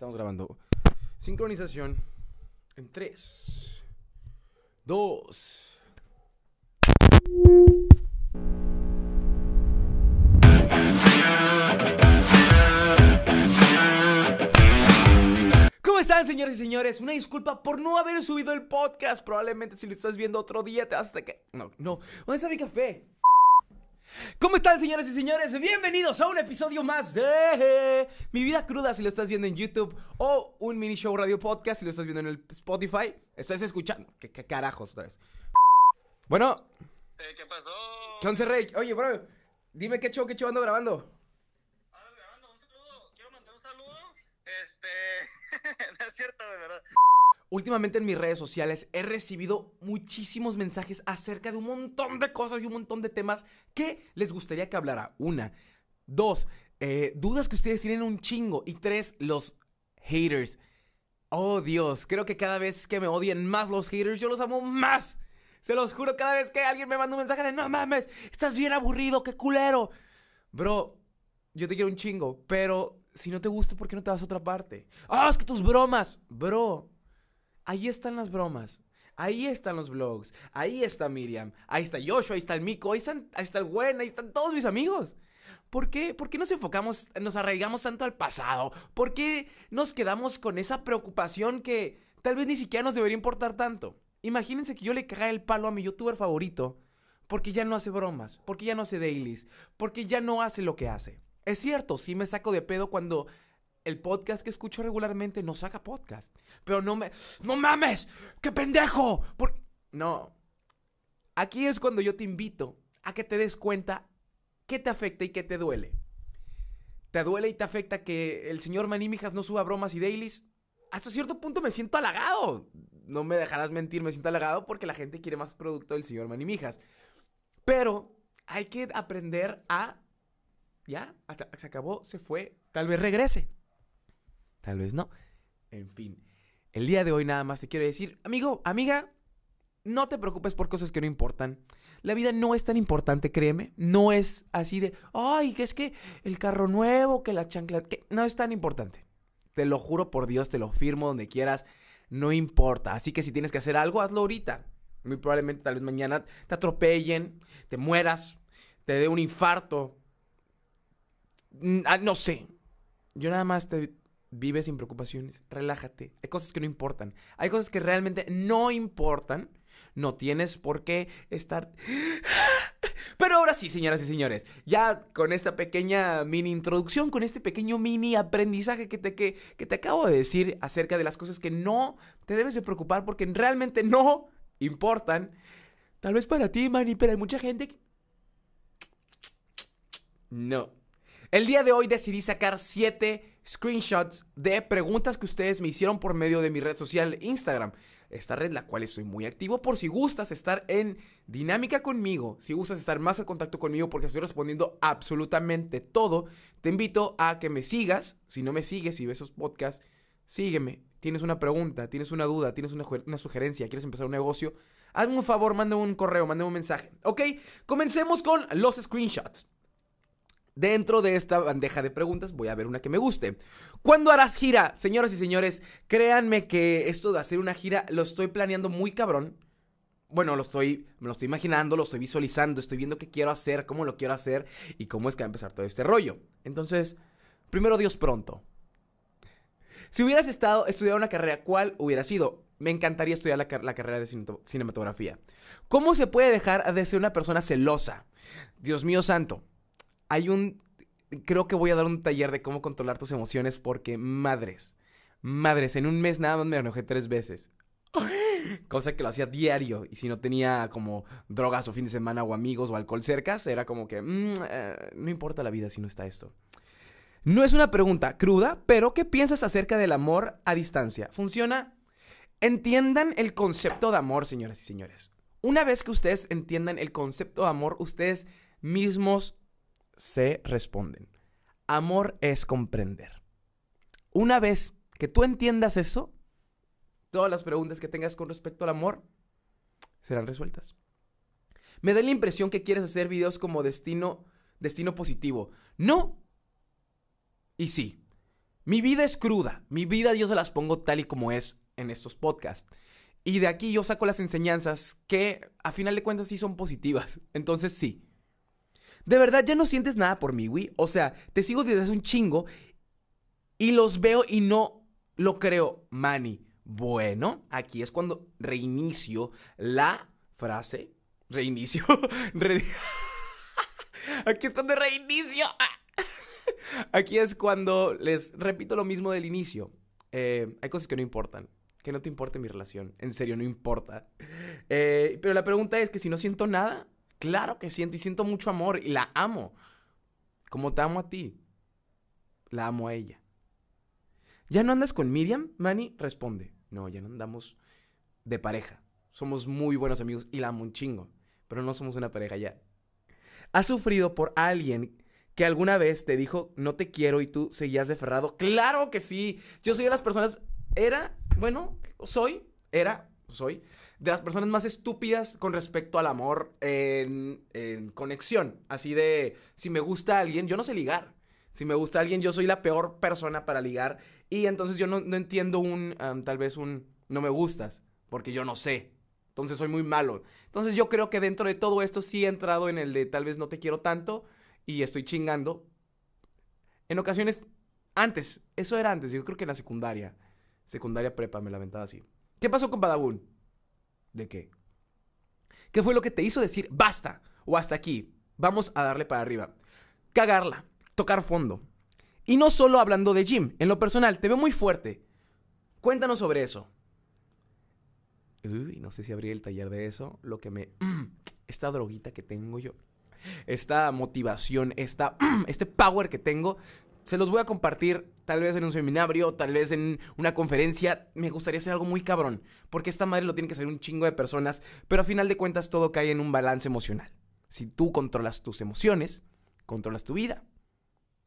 Estamos grabando. Sincronización en 3, 2. ¿Cómo están, señores y señores? Una disculpa por no haber subido el podcast. Probablemente si lo estás viendo otro día te hasta que... No, no. ¿Dónde está mi café? ¿Cómo están, señoras y señores? Bienvenidos a un episodio más de Mi Vida Cruda si lo estás viendo en YouTube o un mini show radio podcast si lo estás viendo en el Spotify. Estás escuchando. ¿Qué, carajos otra vez? Bueno. Eh, ¿Qué pasó? ¿Qué once Oye, bro, dime qué show, qué show ando grabando. Ando grabando, un saludo. Quiero mandar un saludo. Este. no es cierto, de verdad. Últimamente en mis redes sociales he recibido muchísimos mensajes acerca de un montón de cosas y un montón de temas que les gustaría que hablara. Una, dos, eh, dudas que ustedes tienen un chingo. Y tres, los haters. Oh Dios, creo que cada vez que me odien más los haters, yo los amo más. Se los juro, cada vez que alguien me manda un mensaje de no mames, estás bien aburrido, qué culero. Bro, yo te quiero un chingo, pero si no te gusta, ¿por qué no te vas a otra parte? Ah, es que tus bromas, bro Ahí están las bromas. Ahí están los vlogs. Ahí está Miriam. Ahí está Joshua. Ahí está el Mico. Ahí, está el Gwen. Ahí están todos mis amigos. ¿Por qué? ¿Por qué nos enfocamos, nos arraigamos tanto al pasado? ¿Por qué nos quedamos con esa preocupación que tal vez ni siquiera nos debería importar tanto? Imagínense que yo le cagara el palo a mi youtuber favorito porque ya no hace bromas, porque ya no hace dailies, porque ya no hace lo que hace. Es cierto, sí me saco de pedo cuando el podcast que escucho regularmente no saca podcast. Pero no me... ¡No mames! ¡Qué pendejo! Por... No. Aquí es cuando yo te invito a que te des cuenta qué te afecta y qué te duele. ¿Te duele y te afecta que el señor Manimijas no suba bromas y dailies? Hasta cierto punto me siento halagado. No me dejarás mentir, me siento halagado porque la gente quiere más producto del señor Manimijas. Pero hay que aprender a... Ya, se acabó, se fue, tal vez regrese tal vez no. En fin, el día de hoy nada más te quiero decir, amigo, amiga, no te preocupes por cosas que no importan. La vida no es tan importante, créeme. No es así de, ay, que es que el carro nuevo, que la chancla, que no es tan importante. Te lo juro por Dios, te lo firmo donde quieras, no importa. Así que si tienes que hacer algo, hazlo ahorita. Muy probablemente tal vez mañana te atropellen, te mueras, te dé un infarto. Mm, ah, no sé. Yo nada más te, vive sin preocupaciones, relájate. Hay cosas que no importan. Hay cosas que realmente no importan. No tienes por qué estar... Pero ahora sí, señoras y señores, ya con esta pequeña mini introducción, con este pequeño mini aprendizaje que te, que, te acabo de decir acerca de las cosas que no te debes de preocupar porque realmente no importan. Tal vez para ti, Manny, pero hay mucha gente No. El día de hoy decidí sacar siete screenshots de preguntas que ustedes me hicieron por medio de mi red social Instagram. Esta red la cual estoy muy activo por si gustas estar en dinámica conmigo, si gustas estar más en contacto conmigo porque estoy respondiendo absolutamente todo, te invito a que me sigas. Si no me sigues y ves esos podcasts, sígueme. Tienes una pregunta, tienes una duda, tienes una, una sugerencia, quieres empezar un negocio, hazme un favor, mándame un correo, mándame un mensaje. Ok, comencemos con los screenshots. Dentro de esta bandeja de preguntas voy a ver una que me guste. ¿Cuándo harás gira? Señoras y señores, créanme que esto de hacer una gira lo estoy planeando muy cabrón. Bueno, lo estoy, me lo estoy imaginando, lo estoy visualizando, estoy viendo qué quiero hacer, cómo lo quiero hacer y cómo es que va a empezar todo este rollo. Entonces, primero Dios pronto. Si hubieras estado, estudiando una carrera, ¿cuál hubiera sido? Me encantaría estudiar la, carrera de cinematografía. ¿Cómo se puede dejar de ser una persona celosa? Dios mío santo hay un... Creo que voy a dar un taller de cómo controlar tus emociones porque madres, madres, en un mes nada más me enojé tres veces. Cosa que lo hacía diario. Y si no tenía como drogas o fin de semana o amigos o alcohol cerca, era como que mm, eh, no importa la vida si no está esto. No es una pregunta cruda, pero ¿qué piensas acerca del amor a distancia? ¿Funciona? Entiendan el concepto de amor, señoras y señores. Una vez que ustedes entiendan el concepto de amor, ustedes mismos se responden. Amor es comprender. Una vez que tú entiendas eso, todas las preguntas que tengas con respecto al amor serán resueltas. Me da la impresión que quieres hacer videos como destino, destino positivo. No. Y sí. Mi vida es cruda. Mi vida yo se las pongo tal y como es en estos podcasts. Y de aquí yo saco las enseñanzas que a final de cuentas sí son positivas. Entonces sí, de verdad, ya no sientes nada por mí, güey. O sea, te sigo desde hace un chingo y los veo y no lo creo, Manny. Bueno, aquí es cuando reinicio la frase. Reinicio. aquí es cuando reinicio. aquí es cuando les repito lo mismo del inicio. Eh, hay cosas que no importan. Que no te importe mi relación. En serio, no importa. Eh, pero la pregunta es que si no siento nada, Claro que siento y siento mucho amor y la amo. Como te amo a ti, la amo a ella. ¿Ya no andas con Miriam? Manny responde, no, ya no andamos de pareja. Somos muy buenos amigos y la amo un chingo, pero no somos una pareja ya. ¿Has sufrido por alguien que alguna vez te dijo no te quiero y tú seguías deferrado? Claro que sí. Yo soy de las personas, era, bueno, soy, era, soy de las personas más estúpidas con respecto al amor en, conexión. Así de, si me gusta alguien, yo no sé ligar. Si me gusta alguien, yo soy la peor persona para ligar. Y entonces yo no, entiendo un, tal vez un, no me gustas, porque yo no sé. Entonces soy muy malo. Entonces yo creo que dentro de todo esto sí he entrado en el de tal vez no te quiero tanto y estoy chingando. En ocasiones, antes, eso era antes, yo creo que en la secundaria, secundaria prepa me lamentaba así. ¿Qué pasó con Badabun? ¿De qué? ¿Qué fue lo que te hizo decir basta o hasta aquí? Vamos a darle para arriba. Cagarla, tocar fondo. Y no solo hablando de Jim, en lo personal, te veo muy fuerte. Cuéntanos sobre eso. Uy, no sé si abrir el taller de eso. Lo que me. Mm, esta droguita que tengo yo. Esta motivación, esta, mm, este power que tengo, se los voy a compartir tal vez en un seminario, tal vez en una conferencia. Me gustaría hacer algo muy cabrón, porque esta madre lo tiene que hacer un chingo de personas, pero a final de cuentas todo cae en un balance emocional. Si tú controlas tus emociones, controlas tu vida,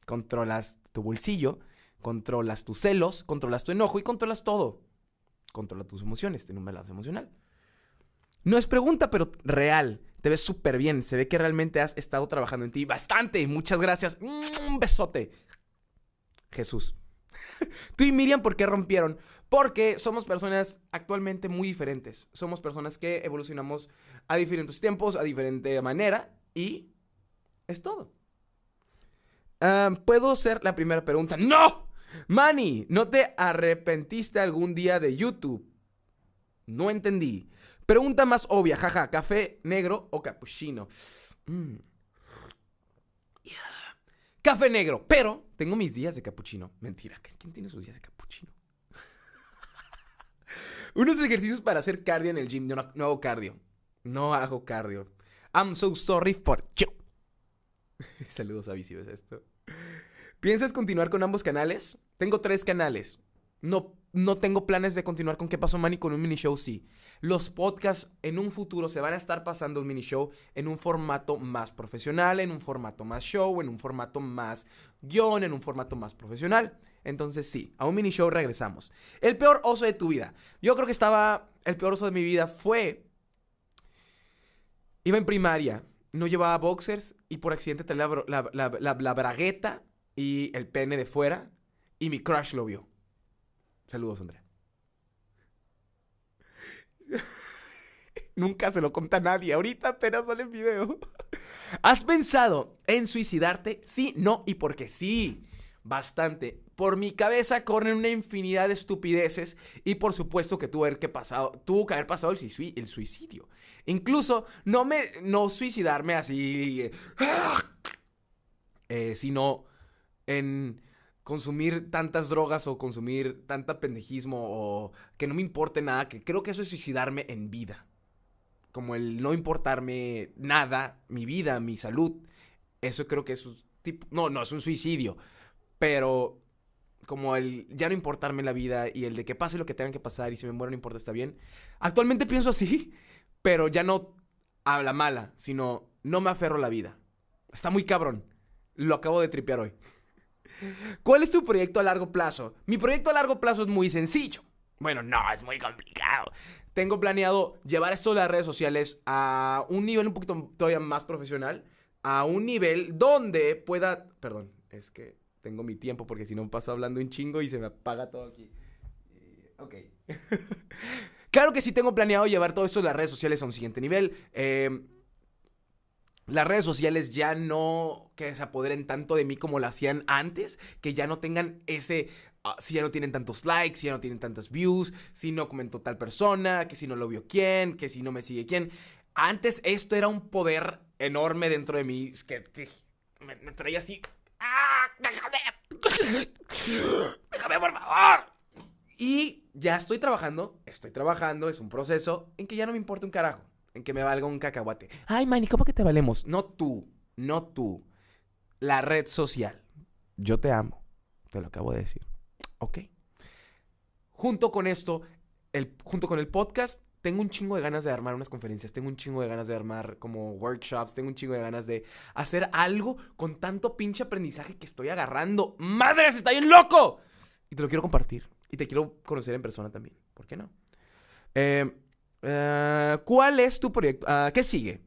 controlas tu bolsillo, controlas tus celos, controlas tu enojo y controlas todo. Controla tus emociones, tiene un balance emocional. No es pregunta, pero real. Te ves súper bien. Se ve que realmente has estado trabajando en ti bastante. Muchas gracias. Mm, un besote. Jesús. Tú y Miriam, ¿por qué rompieron? Porque somos personas actualmente muy diferentes. Somos personas que evolucionamos a diferentes tiempos, a diferente manera y es todo. Ah, ¿Puedo ser la primera pregunta? ¡No! Manny, ¿no te arrepentiste algún día de YouTube? No entendí. Pregunta más obvia, jaja, ¿café negro o cappuccino? Mm café negro, pero tengo mis días de capuchino. Mentira, ¿quién tiene sus días de capuchino? Unos ejercicios para hacer cardio en el gym. Yo no, hago cardio. No hago cardio. I'm so sorry for you. Saludos a esto. ¿Piensas continuar con ambos canales? Tengo tres canales. No no tengo planes de continuar con ¿Qué pasó, Manny? Con un mini show, sí. Los podcasts en un futuro se van a estar pasando un mini show en un formato más profesional, en un formato más show, en un formato más guión, en un formato más profesional. Entonces, sí, a un mini show regresamos. El peor oso de tu vida. Yo creo que estaba. El peor oso de mi vida fue. Iba en primaria, no llevaba boxers y por accidente traía la, la, la bragueta y el pene de fuera y mi crush lo vio. Saludos, Andrea. Nunca se lo cuenta nadie. Ahorita apenas sale el video. ¿Has pensado en suicidarte? Sí, no y porque sí. Bastante. Por mi cabeza corren una infinidad de estupideces y por supuesto que tuve que, pasado, tuvo que haber pasado el, suicidio, Incluso no, me, no suicidarme así, eh, sino en consumir tantas drogas o consumir tanta pendejismo o que no me importe nada, que creo que eso es suicidarme en vida. Como el no importarme nada, mi vida, mi salud. Eso creo que es un tipo... No, no, es un suicidio. Pero como el ya no importarme la vida y el de que pase lo que tenga que pasar y si me muero no importa, está bien. Actualmente pienso así, pero ya no Habla mala, sino no me aferro a la vida. Está muy cabrón. Lo acabo de tripear hoy. ¿Cuál es tu proyecto a largo plazo? Mi proyecto a largo plazo es muy sencillo. Bueno, no, es muy complicado. Tengo planeado llevar esto de las redes sociales a un nivel un poquito todavía más profesional, a un nivel donde pueda... Perdón, es que tengo mi tiempo porque si no paso hablando un chingo y se me apaga todo aquí. Eh, ok. claro que sí tengo planeado llevar todo esto de las redes sociales a un siguiente nivel. Eh, las redes sociales ya no que se apoderen tanto de mí como lo hacían antes, que ya no tengan ese, ah, si ya no tienen tantos likes, si ya no tienen tantas views, si no comentó tal persona, que si no lo vio quién, que si no me sigue quién. Antes esto era un poder enorme dentro de mí que, que me, traía así. ¡Ah! ¡Déjame! ¡Déjame, por favor! Y ya estoy trabajando, estoy trabajando, es un proceso en que ya no me importa un carajo en que me valga un cacahuate. Ay, man, cómo que te valemos? No tú, no tú. La red social. Yo te amo. Te lo acabo de decir. Ok. Junto con esto, el, junto con el podcast, tengo un chingo de ganas de armar unas conferencias, tengo un chingo de ganas de armar como workshops, tengo un chingo de ganas de hacer algo con tanto pinche aprendizaje que estoy agarrando. ¡Madres, está bien loco! Y te lo quiero compartir. Y te quiero conocer en persona también. ¿Por qué no? Eh, eh, ¿Cuál es tu proyecto? Ah, ¿Qué sigue?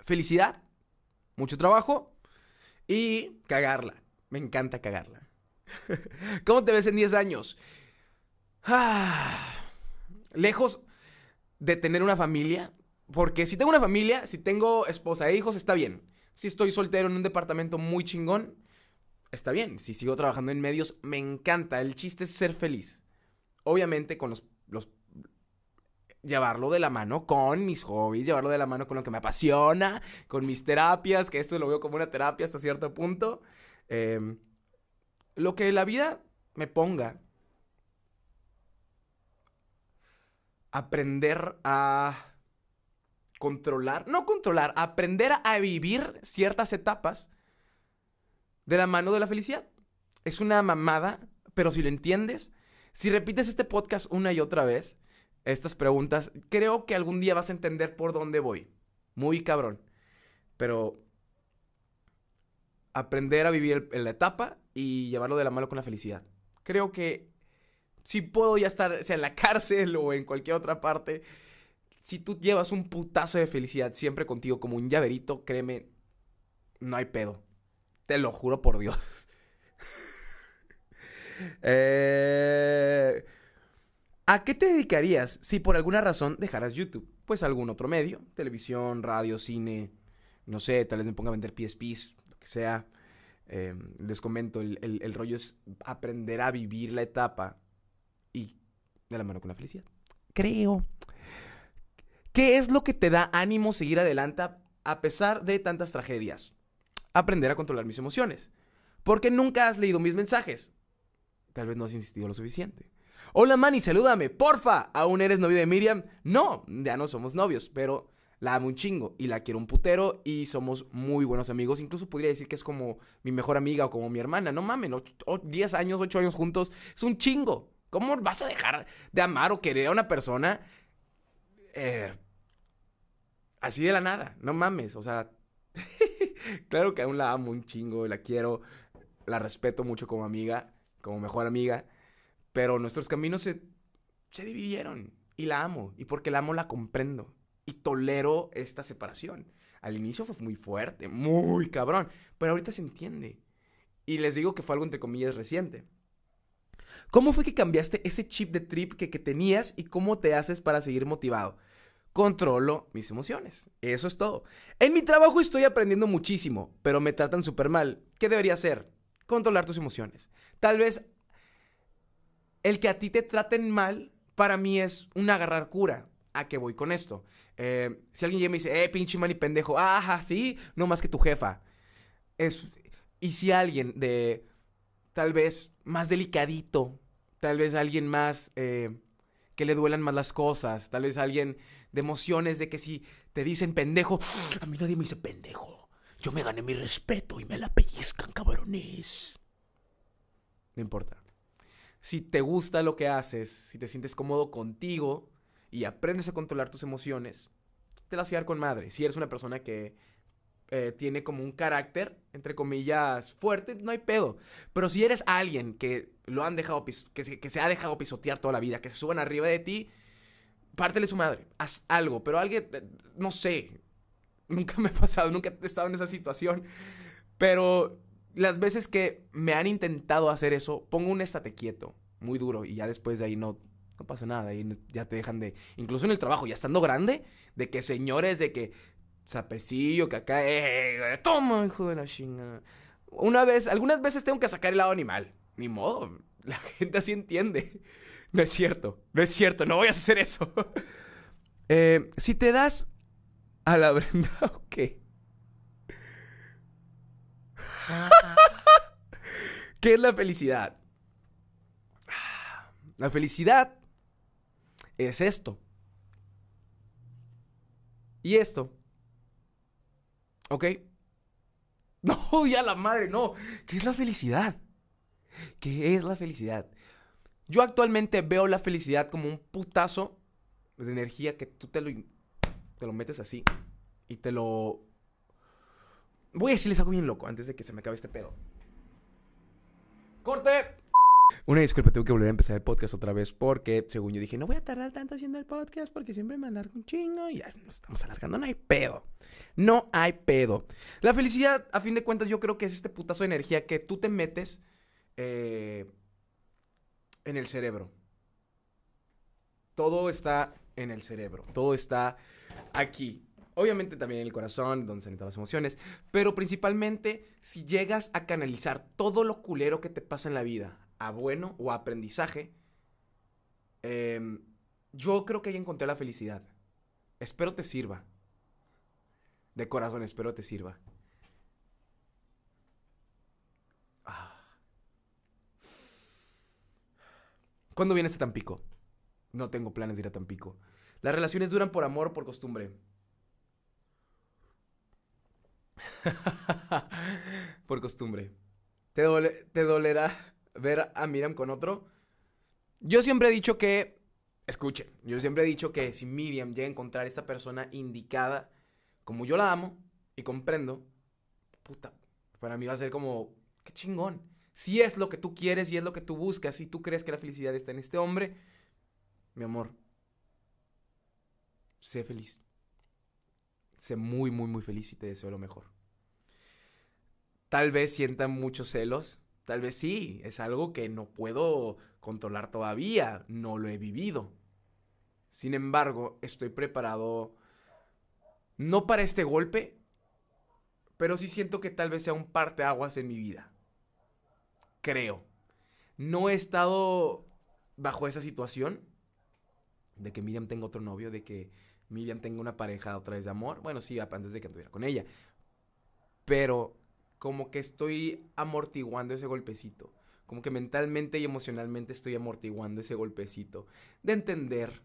Felicidad, mucho trabajo y cagarla. Me encanta cagarla. ¿Cómo te ves en 10 años? lejos de tener una familia, porque si tengo una familia, si tengo esposa e hijos, está bien. Si estoy soltero en un departamento muy chingón, está bien. Si sigo trabajando en medios, me encanta. El chiste es ser feliz. Obviamente con los llevarlo de la mano con mis hobbies, llevarlo de la mano con lo que me apasiona, con mis terapias, que esto lo veo como una terapia hasta cierto punto. Em, lo que la vida me ponga, aprender a controlar, no controlar, aprender a vivir ciertas etapas de la mano de la felicidad. Es una mamada, pero si lo entiendes, si repites este podcast una y otra vez, estas preguntas, creo que algún día vas a entender por dónde voy. Muy cabrón. Pero aprender a vivir en la etapa y llevarlo de la mano con la felicidad. Creo que si puedo ya estar, sea en la cárcel o en cualquier otra parte, si tú llevas un putazo de felicidad siempre contigo como un llaverito, créeme, no hay pedo. Te lo juro por Dios. eh... ¿A qué te dedicarías si por alguna razón dejaras YouTube? Pues algún otro medio, televisión, radio, cine, no sé, tal vez me ponga a vender PSPs, lo que sea. Em, les comento, el, rollo es aprender a vivir la etapa y de la mano con la felicidad. Creo. ¿Qué es lo que te da ánimo seguir adelante a pesar de tantas tragedias? Aprender a controlar mis emociones. Porque nunca has leído mis mensajes. Tal vez no has insistido lo suficiente. Hola Manny, salúdame, porfa. ¿Aún eres novio de Miriam? No, ya no somos novios, pero la amo un chingo y la quiero un putero y somos muy buenos amigos. Incluso podría decir que es como mi mejor amiga o como mi hermana. No mames, 10 años, 8 años juntos, es un chingo. ¿Cómo vas a dejar de amar o querer a una persona eh, así de la nada? No mames, o sea, claro que aún la amo un chingo, la quiero, la respeto mucho como amiga, como mejor amiga. Pero nuestros caminos se, dividieron y la amo. Y porque la amo la comprendo y tolero esta separación. Al inicio fue muy fuerte, muy cabrón, pero ahorita se entiende. Y les digo que fue algo entre comillas reciente. ¿Cómo fue que cambiaste ese chip de trip que, que tenías y cómo te haces para seguir motivado? Controlo mis emociones. Eso es todo. En mi trabajo estoy aprendiendo muchísimo, pero me tratan súper mal. ¿Qué debería hacer? Controlar tus emociones. Tal vez el que a ti te traten mal, para mí es una agarrar cura. ¿A qué voy con esto? Eh, si alguien ya me dice, eh, pinche mani pendejo, ajá, sí, no más que tu jefa. Es, y si alguien de tal vez más delicadito, tal vez alguien más eh, que le duelan más las cosas, tal vez alguien de emociones de que si te dicen pendejo, a mí nadie me dice pendejo. Yo me gané mi respeto y me la pellizcan, cabrones. No importa si te gusta lo que haces, si te sientes cómodo contigo y aprendes a controlar tus emociones, te las llevar con madre. Si eres una persona que eh, tiene como un carácter, entre comillas, fuerte, no hay pedo. Pero si eres alguien que lo han dejado, que se, que se ha dejado pisotear toda la vida, que se suban arriba de ti, pártele su madre, haz algo. Pero alguien, eh, no sé, nunca me ha pasado, nunca he estado en esa situación. Pero las veces que me han intentado hacer eso, pongo un estate quieto, muy duro, y ya después de ahí no, pasa nada, y ya te dejan de, incluso en el trabajo, ya estando grande, de que señores, de que sapecillo, que acá, eh, eh, toma, hijo de la chinga. Una vez, algunas veces tengo que sacar el lado animal, ni modo, la gente así entiende. No es cierto, no es cierto, no voy a hacer eso. Eh, si te das a la Brenda, qué. Ah. ¿Qué es la felicidad? La felicidad es esto. Y esto. ¿Ok? No, ya la madre, no. ¿Qué es la felicidad? ¿Qué es la felicidad? Yo actualmente veo la felicidad como un putazo de energía que tú te lo, te lo metes así y te lo... Voy a decirles algo bien loco antes de que se me acabe este pedo. ¡Corte! Una disculpa, tengo que volver a empezar el podcast otra vez porque, según yo dije, no voy a tardar tanto haciendo el podcast porque siempre me alargo un chingo y ya nos estamos alargando. No hay pedo. No hay pedo. La felicidad, a fin de cuentas, yo creo que es este putazo de energía que tú te metes eh, en el cerebro. Todo está en el cerebro. Todo está aquí. Obviamente también el corazón, donde se necesitan las emociones, pero principalmente si llegas a canalizar todo lo culero que te pasa en la vida a bueno o a aprendizaje, em, yo creo que ahí encontré la felicidad. Espero te sirva. De corazón, espero te sirva. Ah. ¿Cuándo viene este Tampico? No tengo planes de ir a Tampico. Las relaciones duran por amor o por costumbre. Por costumbre. ¿Te, ¿Te dolerá ver a Miriam con otro? Yo siempre he dicho que, escuchen, yo siempre he dicho que si Miriam llega a encontrar esta persona indicada, como yo la amo y comprendo, puta, para mí va a ser como, qué chingón. Si es lo que tú quieres y es lo que tú buscas, si tú crees que la felicidad está en este hombre, mi amor, sé feliz. Sé muy, muy, muy feliz y te deseo lo mejor. Tal vez sientan muchos celos, tal vez sí, es algo que no puedo controlar todavía, no lo he vivido. Sin embargo, estoy preparado no para este golpe, pero sí siento que tal vez sea un aguas en mi vida. Creo. No he estado bajo esa situación de que Miriam tenga otro novio, de que Miriam tenga una pareja otra vez de amor. Bueno, sí, antes de que anduviera con ella. Pero como que estoy amortiguando ese golpecito. Como que mentalmente y emocionalmente estoy amortiguando ese golpecito. De entender,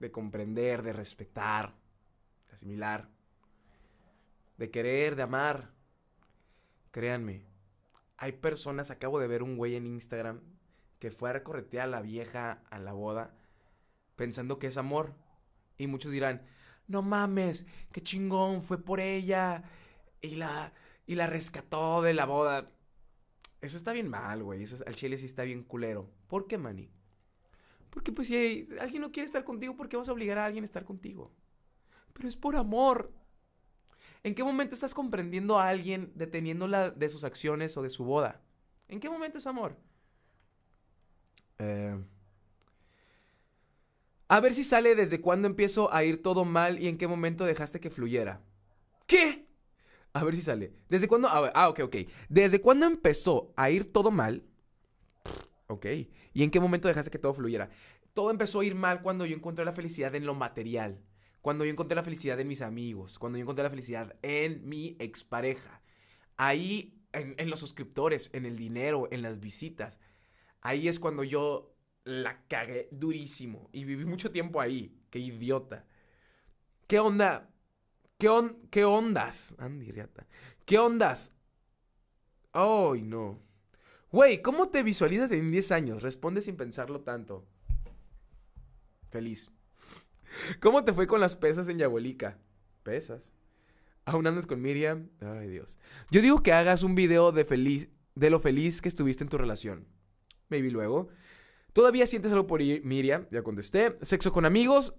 de comprender, de respetar, de asimilar, de querer, de amar. Créanme, hay personas, acabo de ver un güey en Instagram que fue a recorretear a la vieja a la boda pensando que es amor. Y muchos dirán, no mames, qué chingón, fue por ella. Y la, y la rescató de la boda. Eso está bien mal, güey. Eso al chile sí está bien culero. ¿Por qué, Manny? Porque pues si alguien no quiere estar contigo, ¿por qué vas a obligar a alguien a estar contigo? Pero es por amor. ¿En qué momento estás comprendiendo a alguien deteniéndola de sus acciones o de su boda? ¿En qué momento es amor? Eh... A ver si sale desde cuándo empiezo a ir todo mal y en qué momento dejaste que fluyera. ¿Qué? A ver si sale. ¿Desde cuándo? Ah, ok, ok. ¿Desde cuándo empezó a ir todo mal? Ok. ¿Y en qué momento dejaste que todo fluyera? Todo empezó a ir mal cuando yo encontré la felicidad en lo material. Cuando yo encontré la felicidad en mis amigos. Cuando yo encontré la felicidad en mi expareja. Ahí, en, los suscriptores, en el dinero, en las visitas. Ahí es cuando yo la cagué durísimo. Y viví mucho tiempo ahí. Qué idiota. ¿Qué onda? ¿Qué, on, qué ondas? Andy Riata. ¿Qué ondas? Ay, no. Güey, ¿cómo te visualizas en 10 años? Responde sin pensarlo tanto. Feliz. ¿Cómo te fue con las pesas en Yabuelica? Pesas. Aún andas con Miriam. Ay, Dios. Yo digo que hagas un video de feliz de lo feliz que estuviste en tu relación. Maybe luego. Todavía sientes algo por Miriam, ya contesté. Sexo con amigos,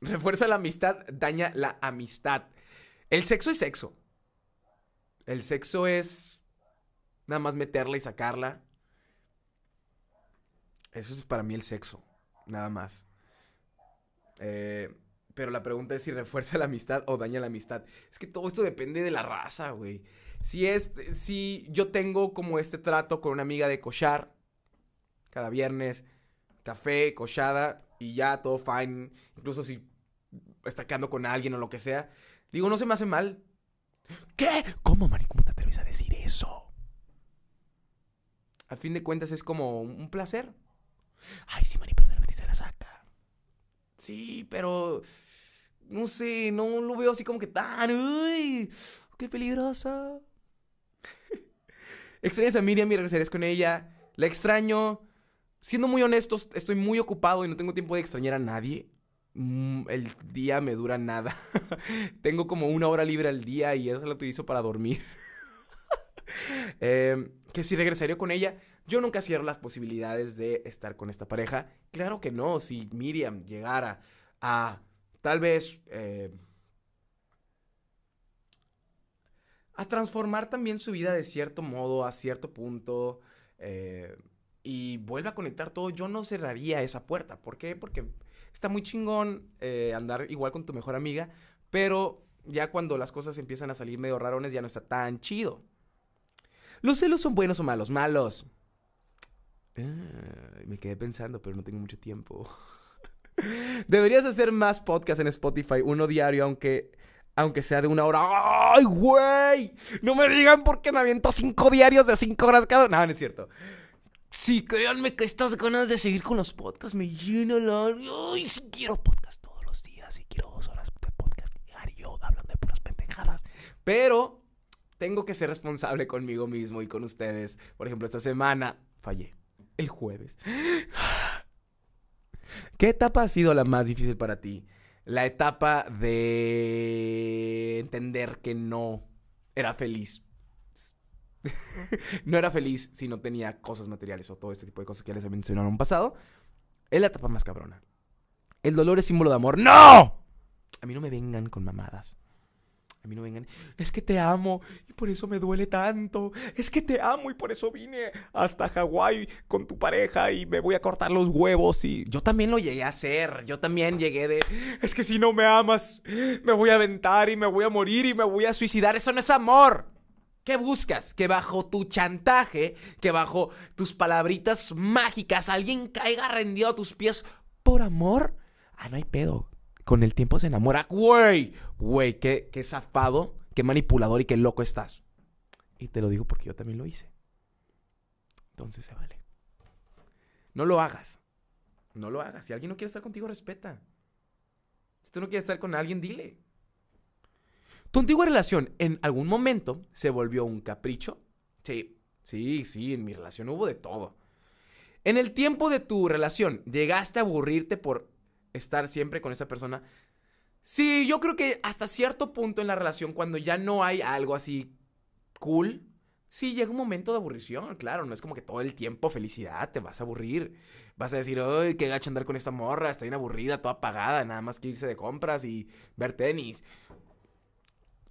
Refuerza la amistad, daña la amistad. El sexo es sexo. El sexo es nada más meterla y sacarla. Eso es para mí el sexo, nada más. Eh, pero la pregunta es si refuerza la amistad o daña la amistad. Es que todo esto depende de la raza, güey. Si es, si yo tengo como este trato con una amiga de cochar cada viernes, café, cochada, y ya todo fine, incluso si está quedando con alguien o lo que sea. Digo, no se me hace mal. ¿Qué? ¿Cómo, Mari? ¿Cómo te atreves a decir eso? A fin de cuentas es como un placer. Ay, sí, Mari, pero te la saca. Sí, pero no sé, no lo veo así como que tan, uy, qué peligroso Extrañas a Miriam y regresaré con ella. La extraño siendo muy honestos, estoy muy ocupado y no tengo tiempo de extrañar a nadie. Mm, el día me dura nada. tengo como una hora libre al día y eso la utilizo para dormir. Em, que si regresaría con ella, yo nunca cierro las posibilidades de estar con esta pareja. Claro que no, si Miriam llegara a tal vez eh, a transformar también su vida de cierto modo, a cierto punto. Eh, y vuelve a conectar todo, yo no cerraría esa puerta. ¿Por qué? Porque está muy chingón eh, andar igual con tu mejor amiga, pero ya cuando las cosas empiezan a salir medio rarones ya no está tan chido. ¿Los celos son buenos o malos? Malos. me quedé pensando, pero no tengo mucho tiempo. Deberías hacer más podcasts en Spotify, uno diario, aunque, aunque sea de una hora. ¡Ay, güey! No me digan porque me aviento cinco diarios de cinco horas cada. No, no es cierto. Sí, créanme que estas ganas de seguir con los podcasts me llenan la... Ay, si quiero podcast todos los días, si quiero dos horas de podcast diario, hablando de puras pendejadas. Pero tengo que ser responsable conmigo mismo y con ustedes. Por ejemplo, esta semana fallé. El jueves. ¿Qué etapa ha sido la más difícil para ti? La etapa de entender que no era feliz no era feliz si no tenía cosas materiales o todo este tipo de cosas que les he mencionado en un pasado. Es la etapa más cabrona. El dolor es símbolo de amor. ¡No! A mí no me vengan con mamadas. A mí no vengan. Es que te amo y por eso me duele tanto. Es que te amo y por eso vine hasta Hawái con tu pareja y me voy a cortar los huevos. Y yo también lo llegué a hacer. Yo también llegué de. Es que si no me amas, me voy a aventar y me voy a morir y me voy a suicidar. Eso no es amor. ¿Qué buscas? Que bajo tu chantaje, que bajo tus palabritas mágicas, alguien caiga rendido a tus pies por amor. Ah, no hay pedo. Con el tiempo se enamora. Güey, güey, qué, qué zafado, qué manipulador y qué loco estás. Y te lo digo porque yo también lo hice. Entonces se vale. No lo hagas. No lo hagas. Si alguien no quiere estar contigo, respeta. Si tú no quieres estar con alguien, dile. Tu antigua relación en algún momento se volvió un capricho. Sí, sí, sí, en mi relación hubo de todo. En el tiempo de tu relación, ¿llegaste a aburrirte por estar siempre con esa persona? Sí, yo creo que hasta cierto punto en la relación, cuando ya no hay algo así cool, sí llega un momento de aburrición, claro, no es como que todo el tiempo felicidad, te vas a aburrir. Vas a decir, ay, qué gacho andar con esta morra, está bien aburrida, toda apagada, nada más que irse de compras y ver tenis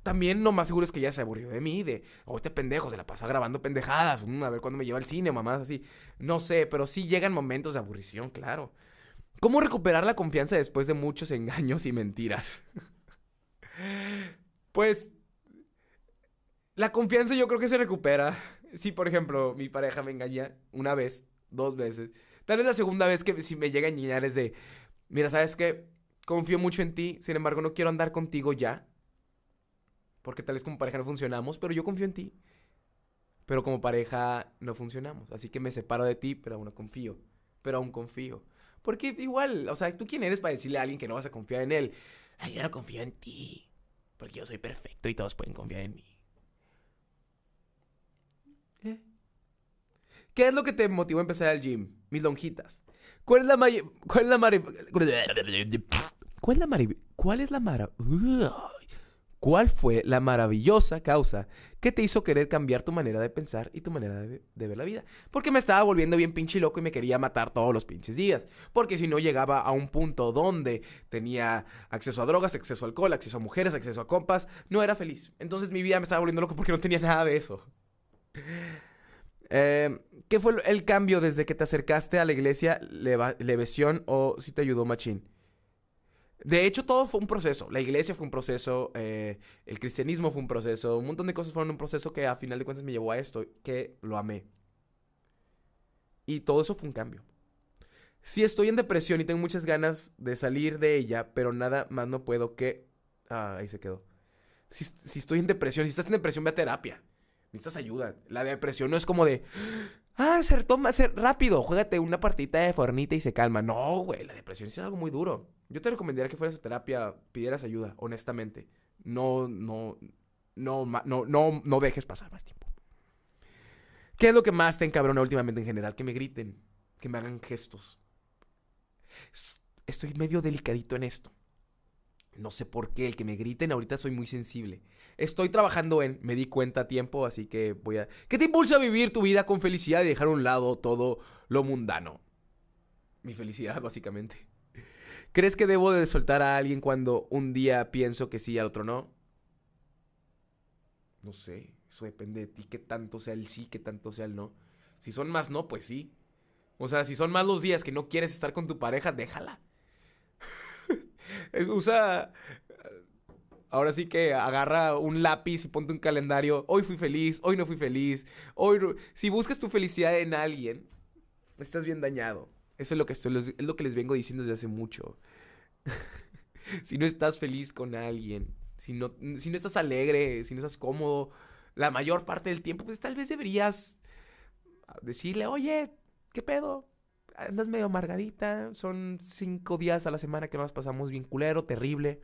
también lo más seguro es que ya se aburrió de mí, de, oh, este pendejo se la pasa grabando pendejadas, mm, a ver cuándo me lleva al cine, mamás así. No sé, pero sí llegan momentos de aburrición, claro. ¿Cómo recuperar la confianza después de muchos engaños y mentiras? pues, la confianza yo creo que se recupera. Si, por ejemplo, mi pareja me engaña una vez, dos veces, tal vez la segunda vez que si me llega a engañar es de, mira, ¿sabes qué? Confío mucho en ti, sin embargo no quiero andar contigo ya porque tal vez como pareja no funcionamos, pero yo confío en ti. Pero como pareja no funcionamos. Así que me separo de ti, pero aún no confío. Pero aún confío. Porque igual, o sea, ¿tú quién eres para decirle a alguien que no vas a confiar en él? Ay, yo no confío en ti. Porque yo soy perfecto y todos pueden confiar en mí. ¿Eh? ¿Qué es lo que te motivó a empezar al gym? Mis lonjitas. ¿Cuál es la mayor... ¿Cuál es la mari... ¿Cuál es la mari... ¿Cuál es la ¿Cuál fue la maravillosa causa que te hizo querer cambiar tu manera de pensar y tu manera de, ver la vida? Porque me estaba volviendo bien pinche loco y me quería matar todos los pinches días. Porque si no llegaba a un punto donde tenía acceso a drogas, acceso a alcohol, acceso a mujeres, acceso a compas, no era feliz. Entonces mi vida me estaba volviendo loco porque no tenía nada de eso. Em, ¿Qué fue el cambio desde que te acercaste a la iglesia, levesión o si te ayudó machín? De hecho, todo fue un proceso. La iglesia fue un proceso, eh, el cristianismo fue un proceso, un montón de cosas fueron un proceso que a final de cuentas me llevó a esto, que lo amé. Y todo eso fue un cambio. Si estoy en depresión y tengo muchas ganas de salir de ella, pero nada más no puedo que... Ah, ahí se quedó. Si, estoy en depresión, si estás en depresión, ve a terapia. Necesitas ayuda. La depresión no es como de... Ah, ser, ser rápido, juégate una partita de fornita y se calma. No, güey, la depresión sí es algo muy duro. Yo te recomendaría que fueras a terapia, pidieras ayuda, honestamente. No, no, no, no, no, no dejes pasar más tiempo. ¿Qué es lo que más te encabrona últimamente en general? Que me griten, que me hagan gestos. Estoy medio delicadito en esto. No sé por qué, el que me griten ahorita soy muy sensible. Estoy trabajando en, me di cuenta a tiempo, así que voy a... ¿Qué te impulsa a vivir tu vida con felicidad y dejar a un lado todo lo mundano? Mi felicidad, básicamente. ¿Crees que debo de soltar a alguien cuando un día pienso que sí y al otro no? No sé, eso depende de ti, ¿Qué tanto sea el sí, qué tanto sea el no. Si son más no, pues sí. O sea, si son más los días que no quieres estar con tu pareja, déjala. Usa. Ahora sí que agarra un lápiz y ponte un calendario. Hoy fui feliz, hoy no fui feliz. Hoy Si buscas tu felicidad en alguien, estás bien dañado. Eso es lo que, es lo que les vengo diciendo desde hace mucho. si no estás feliz con alguien, si no, si no estás alegre, si no estás cómodo la mayor parte del tiempo, pues tal vez deberías decirle, oye, ¿qué pedo? Andas medio amargadita, son cinco días a la semana que nos pasamos bien culero, terrible.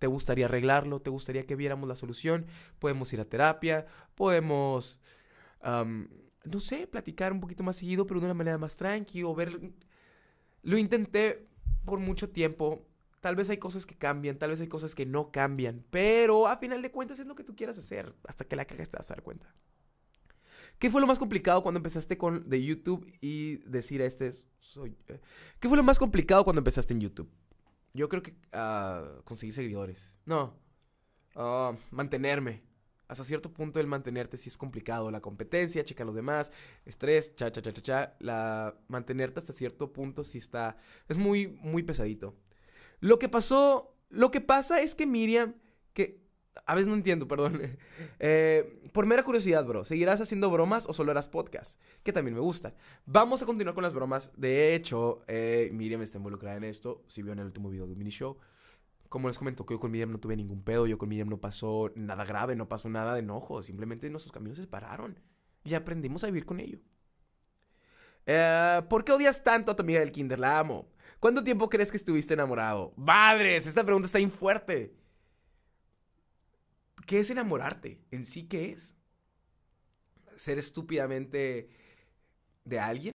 ¿Te gustaría arreglarlo? ¿Te gustaría que viéramos la solución? Podemos ir a terapia, podemos, no sé, platicar un poquito más seguido, pero de una manera más tranquila, o ver lo intenté por mucho tiempo. Tal vez hay cosas que cambian, tal vez hay cosas que no cambian, pero a final de cuentas es lo que tú quieras hacer. Hasta que la cagas te vas a dar cuenta. ¿Qué fue lo más complicado cuando empezaste con de YouTube y decir a este soy? Eh"? ¿Qué fue lo más complicado cuando empezaste en YouTube? Yo creo que a ah, conseguir seguidores. No. Ah, mantenerme hasta cierto punto el mantenerte sí es complicado. La competencia, checa a los demás, estrés, cha, cha, cha, cha, cha. La mantenerte hasta cierto punto sí está. Es muy, muy pesadito. Lo que pasó. Lo que pasa es que Miriam. Que. A veces no entiendo, perdón. Eh, por mera curiosidad, bro. ¿Seguirás haciendo bromas o solo harás podcast? Que también me gusta. Vamos a continuar con las bromas. De hecho, eh, Miriam está involucrada en esto. Si vio en el último video de un mini como les comento, que yo con Miriam no tuve ningún pedo, yo con Miriam no pasó nada grave, no pasó nada de enojo, simplemente nuestros caminos se pararon y aprendimos a vivir con ello. Eh, ¿Por qué odias tanto a tu amiga del kinder? La amo. ¿Cuánto tiempo crees que estuviste enamorado? ¡Madres! Esta pregunta está bien fuerte. ¿Qué es enamorarte? ¿En sí qué es? ¿Ser estúpidamente de alguien?